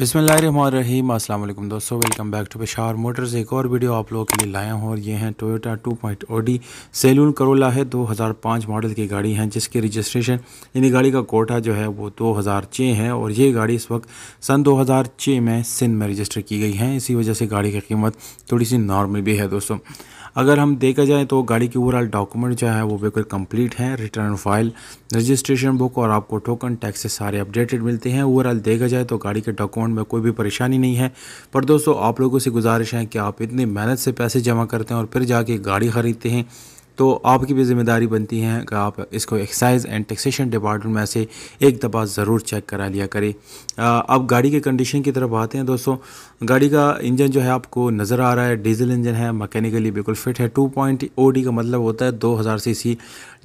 बिसमीम अस्सलाम वालेकुम दोस्तों welcome back to Peshawar motors एक और वीडियो आप लोगों के लिए लाया हूँ और ये हैं Toyota 2.0 point OD saloon Corolla है 2005 मॉडल की गाड़ी है जिसकी रजिस्ट्रेशन यानी गाड़ी का कोटा जो है वो 2006 है और ये गाड़ी इस वक्त सन 2006 में सिंध में रजिस्टर की गई है इसी वजह से गाड़ी की कीमत थोड़ी सी नॉर्मल भी है दोस्तों अगर हम देखा जाए तो गाड़ी के ओवरऑल डॉक्यूमेंट जो है वो बिल्कुल कंप्लीट हैं रिटर्न फाइल रजिस्ट्रेशन बुक और आपको टोकन टैक्स से सारे अपडेटेड मिलते हैं ओवरऑल देखा जाए तो गाड़ी के डॉक्यूमेंट में कोई भी परेशानी नहीं है पर दोस्तों आप लोगों से गुजारिश है कि आप इतनी मेहनत से पैसे जमा करते हैं और फिर जाके गाड़ी ख़रीदते हैं तो आपकी भी ज़िम्मेदारी बनती है कि आप इसको एक्साइज एंड टैक्सेशन डिपार्टमेंट में से एक दफ़ा ज़रूर चेक करा लिया करें अब गाड़ी के कंडीशन की तरफ आते हैं दोस्तों गाड़ी का इंजन जो है आपको नज़र आ रहा है डीजल इंजन है मैकेनिकली बिल्कुल फिट है टू पॉइंट डी का मतलब होता है दो हज़ार C C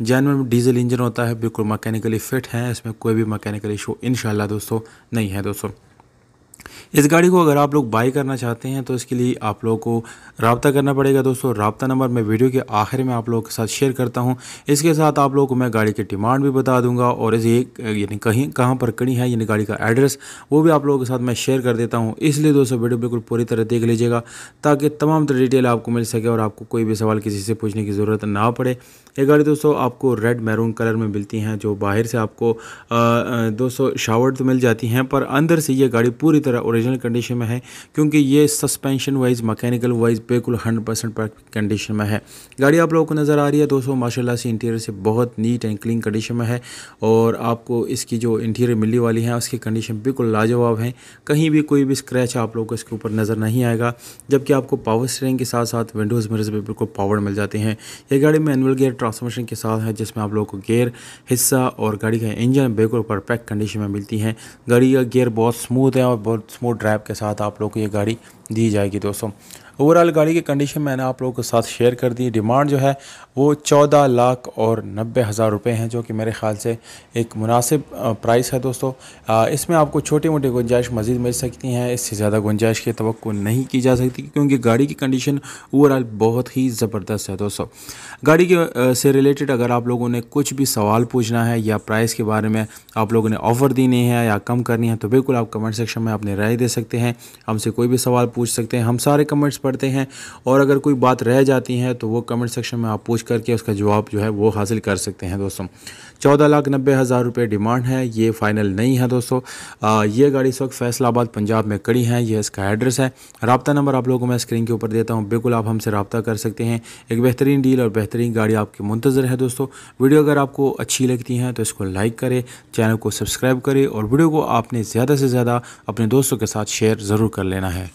genuine diesel engine होता है बिल्कुल मैकेनिकली फिट है इसमें कोई भी मैकेनिकल इशू इन दोस्तों नहीं है दोस्तों इस गाड़ी को अगर आप लोग बाई करना चाहते हैं तो इसके लिए आप लोग को रबता करना पड़ेगा दोस्तों रबता नंबर मैं वीडियो के आखिर में आप लोगों के साथ शेयर करता हूँ इसके साथ आप लोगों को मैं गाड़ी की डिमांड भी बता दूंगा और इस यानी कहीं कहाँ पर कड़ी है यानी गाड़ी का एड्रेस वो भी आप लोगों के साथ मैं शेयर कर देता हूँ इसलिए दोस्तों वीडियो बिल्कुल पूरी तरह देख लीजिएगा ताकि तमाम तरह डिटेल आपको मिल सके और आपको कोई भी सवाल किसी से पूछने की ज़रूरत ना पड़े ये गाड़ी दोस्तों आपको रेड मैरून कलर में मिलती हैं जो बाहर से आपको दोस्तों शावर तो मिल जाती हैं पर अंदर से ये गाड़ी पूरी तरह ओरिजिनल कंडीशन में है क्योंकि ये सस्पेंशन वाइज मैकेनिकल वाइज बिल्कुल हंड्रेड परसेंट कंडीशन में है गाड़ी आप लोगों को नज़र आ रही है दोस्तों माशाल्लाह से इंटीरियर से बहुत नीट एंड क्लीन कंडीशन में है और आपको इसकी जो इंटीरियर मिलने वाली है उसकी कंडीशन बिल्कुल लाजवाब है कहीं भी कोई भी स्क्रैच आप लोग को इसके ऊपर नज़र नहीं आएगा जबकि आपको पावर स्टेरिंग के साथ साथ विंडोज़ मिरर्स भी बिल्कुल पावर मिल जाते हैं ये गाड़ी में एनुअल ट्रांसमिशन के साथ है जिसमें आप लोगों को गेयर हिस्सा और गाड़ी का इंजन बिल्कुल परफेक्ट कंडीशन में मिलती है गाड़ी का गेयर बहुत स्मूथ है और बहुत स्मूथ ड्राइव के साथ आप लोग को ये गाड़ी दी जाएगी दोस्तों ओवरऑल गाड़ी की कंडीशन मैंने आप लोगों के साथ शेयर कर दी डिमांड जो है वो चौदह लाख और नब्बे हज़ार रुपये हैं जो कि मेरे ख्याल से एक मुनासिब प्राइस है दोस्तों इसमें आपको छोटी मोटी गुंजाइश मज़ीद मिल सकती हैं इससे ज़्यादा गुंजाइश की तो नहीं की जा सकती क्योंकि गाड़ी की कंडीशन ओवरऑल बहुत ही ज़बरदस्त है दोस्तों गाड़ी के से रिलेटेड अगर आप लोगों ने कुछ भी सवाल पूछना है या प्राइस के बारे में आप लोगों ने ऑफ़र देनी है या कम करनी है तो बिल्कुल आप कमेंट सेक्शन में अपनी राय दे सकते हैं हमसे कोई भी सवाल पूछ सकते हैं हम सारे कमेंट्स पढ़ते हैं और अगर कोई बात रह जाती है तो वो कमेंट सेक्शन में आप पूछ करके उसका जवाब जो है वो हासिल कर सकते हैं दोस्तों चौदह लाख नब्बे हज़ार रुपये डिमांड है ये फाइनल नहीं है दोस्तों ये गाड़ी इस वक्त फैसलाबाद पंजाब में कड़ी है ये इसका एड्रेस है रबता नंबर आप लोगों को मैं स्क्रीन के ऊपर देता हूँ बिल्कुल आप हमसे रबता कर सकते हैं एक बेहतरीन डील और बेहतरीन गाड़ी आपकी मुंतज़र है दोस्तों वीडियो अगर आपको अच्छी लगती है तो इसको लाइक करें चैनल को सब्सक्राइब करें और वीडियो को आपने ज़्यादा से ज़्यादा अपने दोस्तों के साथ शेयर ज़रूर कर लेना है